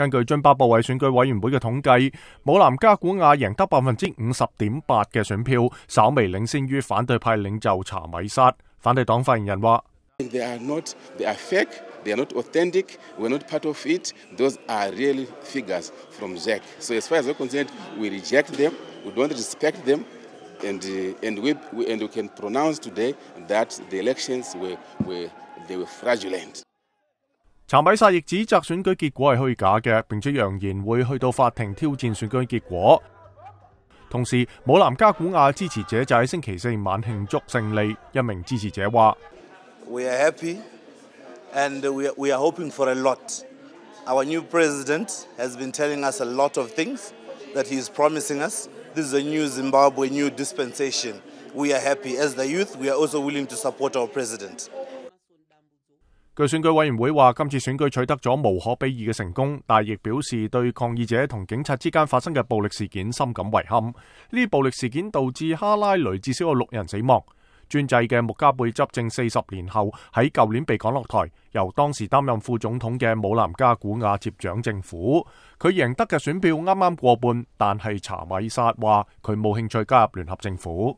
根據津巴布韋選舉委員會嘅統計，姆南加古瓦贏得百分之五十點八嘅選票，稍微領先於反對派領袖查米沙。反對黨發言人話：，They are not, they are fake, they are not authentic. We are not part of it. Those are really figures from Jack. So as far as we concerned, we reject them. We don't respect them. And and we and we can pronounce today that the elections were were they were fraudulent. 查米萨亦指责选举结果系虚假嘅，并且扬言会去到法庭挑战选举结果。同时，姆南加古瓦支持者就喺星期四晚庆祝胜利。一名支持者话：，We are happy and we we are hoping for a lot. Our new president has been telling us a lot of things that he is promising us. This is a new Zimbabwe, new dispensation. We are happy as the youth, we are also willing to support our president. 据选举委员会话，今次选举取得咗无可比拟嘅成功，但亦表示对抗议者同警察之间发生嘅暴力事件深感遗憾。呢啲暴力事件导致哈拉雷至少有六人死亡。专制嘅穆加贝执政四十年后，喺旧年被赶落台，由当时担任副总统嘅姆南加古亚接掌政府。佢赢得嘅选票啱啱过半，但系查韦萨话佢冇兴趣加入联合政府。